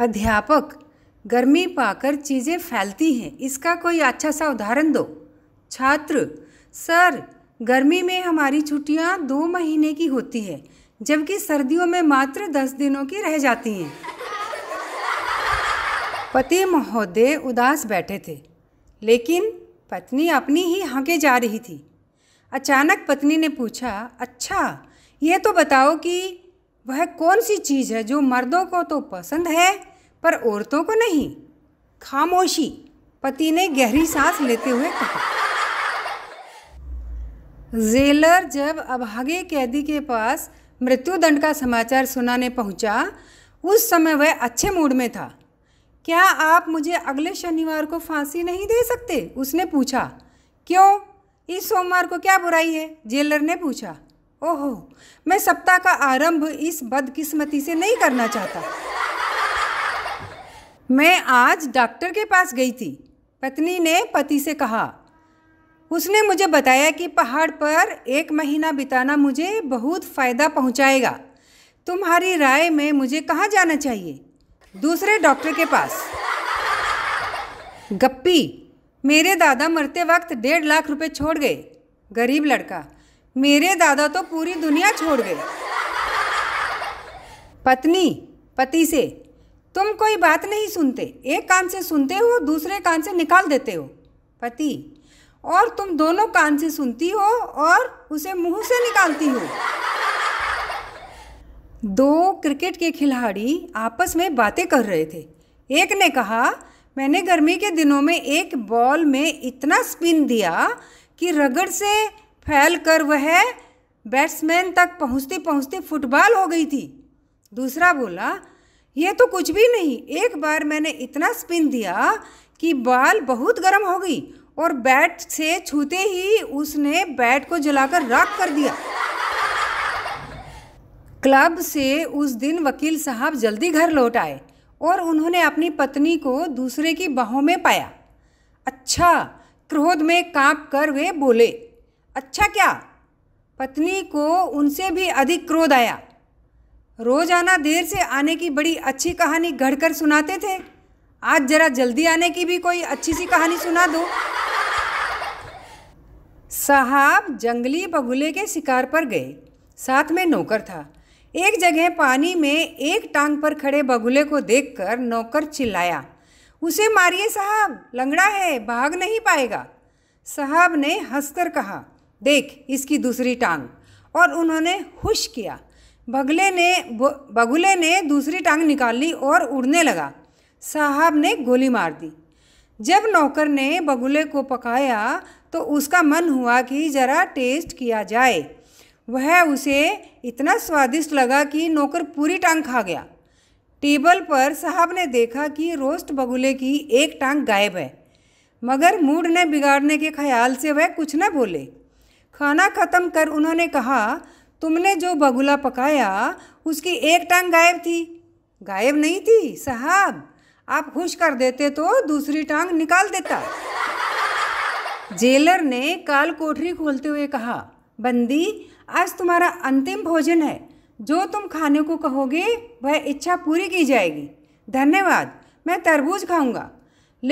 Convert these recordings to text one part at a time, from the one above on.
अध्यापक गर्मी पाकर चीज़ें फैलती हैं इसका कोई अच्छा सा उदाहरण दो छात्र सर गर्मी में हमारी छुट्टियां दो महीने की होती है जबकि सर्दियों में मात्र दस दिनों की रह जाती हैं पति महोदय उदास बैठे थे लेकिन पत्नी अपनी ही हाँके जा रही थी अचानक पत्नी ने पूछा अच्छा ये तो बताओ कि वह कौन सी चीज़ है जो मर्दों को तो पसंद है पर औरतों को नहीं खामोशी पति ने गहरी सांस लेते हुए कहा जेलर जब अभागे कैदी के पास मृत्युदंड का समाचार सुनाने पहुंचा, उस समय वह अच्छे मूड में था क्या आप मुझे अगले शनिवार को फांसी नहीं दे सकते उसने पूछा क्यों इस सोमवार को क्या बुराई है जेलर ने पूछा ओहो मैं सप्ताह का आरंभ इस बदकिस्मती से नहीं करना चाहता मैं आज डॉक्टर के पास गई थी पत्नी ने पति से कहा उसने मुझे बताया कि पहाड़ पर एक महीना बिताना मुझे बहुत फ़ायदा पहुंचाएगा। तुम्हारी राय में मुझे कहाँ जाना चाहिए दूसरे डॉक्टर के पास गप्पी मेरे दादा मरते वक्त डेढ़ लाख रुपए छोड़ गए गरीब लड़का मेरे दादा तो पूरी दुनिया छोड़ गए पत्नी पति से तुम कोई बात नहीं सुनते एक कान से सुनते हो दूसरे कान से निकाल देते हो पति और तुम दोनों कान से सुनती हो और उसे मुंह से निकालती हो दो क्रिकेट के खिलाड़ी आपस में बातें कर रहे थे एक ने कहा मैंने गर्मी के दिनों में एक बॉल में इतना स्पिन दिया कि रगड़ से फैल कर वह बैट्समैन तक पहुंचते पहुंचते फुटबॉल हो गई थी दूसरा बोला ये तो कुछ भी नहीं एक बार मैंने इतना स्पिन दिया कि बाल बहुत गर्म हो गई और बैट से छूते ही उसने बैट को जलाकर राख कर दिया क्लब से उस दिन वकील साहब जल्दी घर लौट आए और उन्होंने अपनी पत्नी को दूसरे की बाहों में पाया अच्छा क्रोध में कांप कर वे बोले अच्छा क्या पत्नी को उनसे भी अधिक क्रोध आया रोज़ाना देर से आने की बड़ी अच्छी कहानी गढ़ कर सुनाते थे आज ज़रा जल्दी आने की भी कोई अच्छी सी कहानी सुना दो साहब जंगली बगुले के शिकार पर गए साथ में नौकर था एक जगह पानी में एक टांग पर खड़े बगुले को देखकर नौकर चिल्लाया उसे मारिए साहब लंगड़ा है भाग नहीं पाएगा साहब ने हंसकर कहा देख इसकी दूसरी टांग और उन्होंने खुश किया बगले ने बगुले ने दूसरी टांग निकाल ली और उड़ने लगा साहब ने गोली मार दी जब नौकर ने बगुले को पकाया तो उसका मन हुआ कि ज़रा टेस्ट किया जाए वह उसे इतना स्वादिष्ट लगा कि नौकर पूरी टांग खा गया टेबल पर साहब ने देखा कि रोस्ट बगुले की एक टांग गायब है मगर मूड ने बिगाड़ने के ख्याल से वह कुछ न बोले खाना ख़त्म कर उन्होंने कहा तुमने जो बगुला पकाया उसकी एक टांग गायब थी गायब नहीं थी साहब आप खुश कर देते तो दूसरी टांग निकाल देता जेलर ने काल कोठरी खोलते हुए कहा बंदी आज तुम्हारा अंतिम भोजन है जो तुम खाने को कहोगे वह इच्छा पूरी की जाएगी धन्यवाद मैं तरबूज खाऊंगा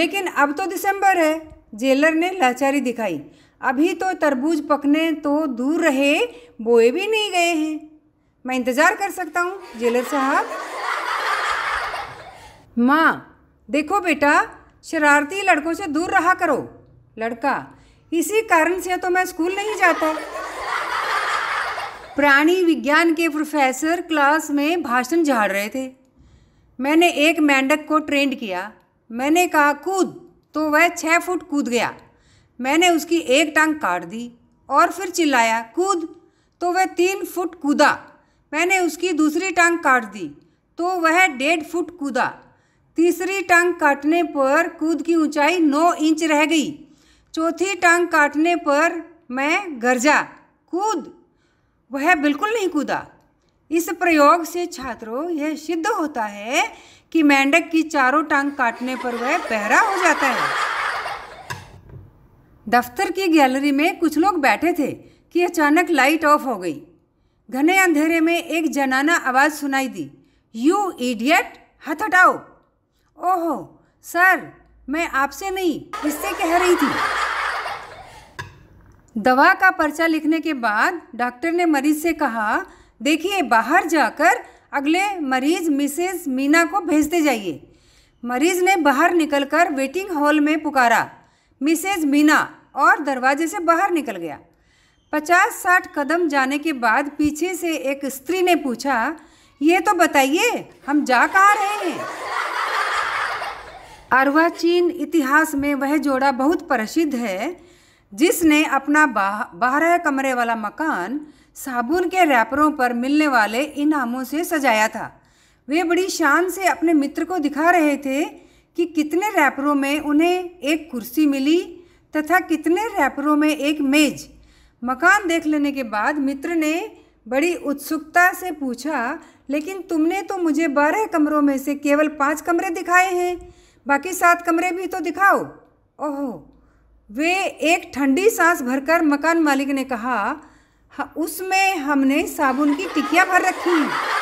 लेकिन अब तो दिसंबर है जेलर ने लाचारी दिखाई अभी तो तरबूज पकने तो दूर रहे बोए भी नहीं गए हैं मैं इंतज़ार कर सकता हूँ जेलर साहब माँ देखो बेटा शरारती लड़कों से दूर रहा करो लड़का इसी कारण से तो मैं स्कूल नहीं जाता प्राणी विज्ञान के प्रोफेसर क्लास में भाषण झाड़ रहे थे मैंने एक मेंढक को ट्रेंड किया मैंने कहा कूद तो वह छः फुट कूद गया मैंने उसकी एक टांग काट दी और फिर चिल्लाया कूद तो वह तीन फुट कूदा मैंने उसकी दूसरी टांग काट दी तो वह डेढ़ फुट कूदा तीसरी टांग काटने पर कूद की ऊंचाई नौ इंच रह गई चौथी टांग काटने पर मैं गरजा कूद वह बिल्कुल नहीं कूदा इस प्रयोग से छात्रों यह सिद्ध होता है कि मेंढक की चारों टांग काटने पर वह बहरा हो जाता है दफ्तर की गैलरी में कुछ लोग बैठे थे कि अचानक लाइट ऑफ हो गई घने अंधेरे में एक जनाना आवाज़ सुनाई दी यू इडियट हथ हटाओ ओहो सर मैं आपसे नहीं इससे कह रही थी दवा का पर्चा लिखने के बाद डॉक्टर ने मरीज से कहा देखिए बाहर जाकर अगले मरीज मिसेज मीना को भेजते जाइए मरीज ने बाहर निकलकर वेटिंग हॉल में पुकारा मिसेज मीना और दरवाजे से बाहर निकल गया पचास साठ कदम जाने के बाद पीछे से एक स्त्री ने पूछा ये तो बताइए हम जा कहाँ रहे हैं अरवाचीन इतिहास में वह जोड़ा बहुत प्रसिद्ध है जिसने अपना बारह कमरे वाला मकान साबुन के रैपरों पर मिलने वाले इनामों से सजाया था वे बड़ी शान से अपने मित्र को दिखा रहे थे कि कितने रैपरों में उन्हें एक कुर्सी मिली तथा कितने रैपरों में एक मेज मकान देख लेने के बाद मित्र ने बड़ी उत्सुकता से पूछा लेकिन तुमने तो मुझे बारह कमरों में से केवल पाँच कमरे दिखाए हैं बाकी सात कमरे भी तो दिखाओ ओहो वे एक ठंडी सांस भरकर मकान मालिक ने कहा हाँ, उसमें हमने साबुन की टिकिया भर रखी